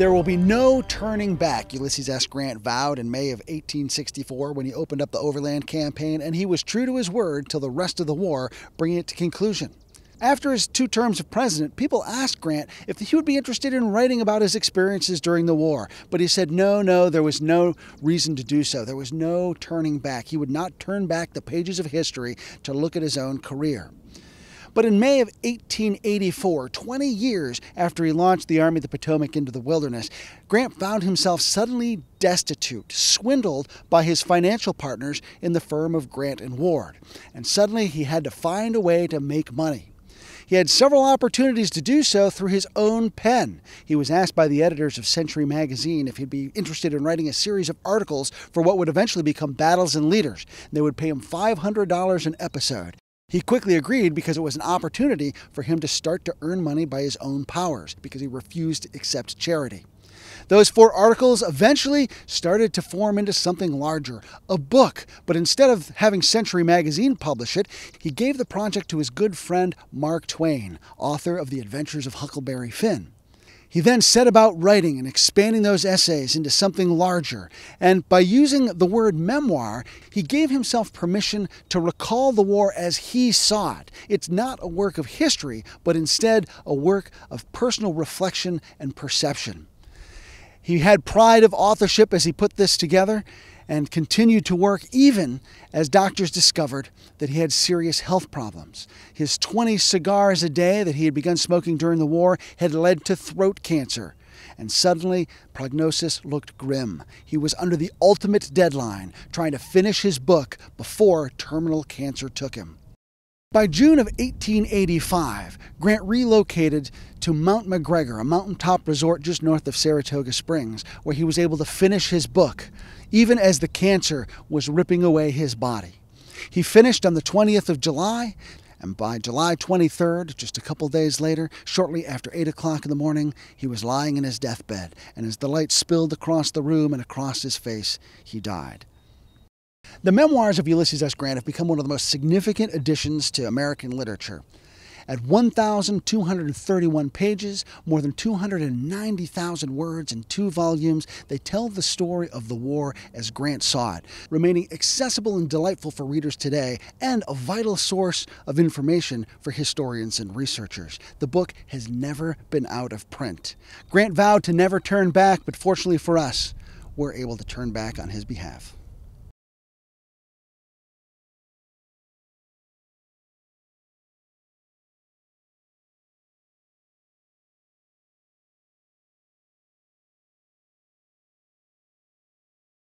There will be no turning back, Ulysses S. Grant vowed in May of 1864 when he opened up the Overland Campaign, and he was true to his word till the rest of the war, bringing it to conclusion. After his two terms of president, people asked Grant if he would be interested in writing about his experiences during the war, but he said no, no, there was no reason to do so. There was no turning back. He would not turn back the pages of history to look at his own career. But in May of 1884, 20 years after he launched the Army of the Potomac into the wilderness, Grant found himself suddenly destitute, swindled by his financial partners in the firm of Grant and Ward. And suddenly he had to find a way to make money. He had several opportunities to do so through his own pen. He was asked by the editors of Century Magazine if he'd be interested in writing a series of articles for what would eventually become Battles and Leaders. They would pay him $500 an episode. He quickly agreed because it was an opportunity for him to start to earn money by his own powers because he refused to accept charity. Those four articles eventually started to form into something larger, a book, but instead of having Century Magazine publish it, he gave the project to his good friend Mark Twain, author of The Adventures of Huckleberry Finn. He then set about writing and expanding those essays into something larger, and by using the word memoir, he gave himself permission to recall the war as he saw it. It's not a work of history, but instead a work of personal reflection and perception. He had pride of authorship as he put this together, and continued to work even as doctors discovered that he had serious health problems. His 20 cigars a day that he had begun smoking during the war had led to throat cancer. And suddenly, prognosis looked grim. He was under the ultimate deadline, trying to finish his book before terminal cancer took him. By June of 1885, Grant relocated to Mount McGregor, a mountaintop resort just north of Saratoga Springs, where he was able to finish his book, even as the cancer was ripping away his body. He finished on the 20th of July, and by July 23rd, just a couple days later, shortly after 8 o'clock in the morning, he was lying in his deathbed, and as the light spilled across the room and across his face, he died. The memoirs of Ulysses S. Grant have become one of the most significant additions to American literature. At 1,231 pages, more than 290,000 words in two volumes, they tell the story of the war as Grant saw it, remaining accessible and delightful for readers today and a vital source of information for historians and researchers. The book has never been out of print. Grant vowed to never turn back, but fortunately for us, we're able to turn back on his behalf.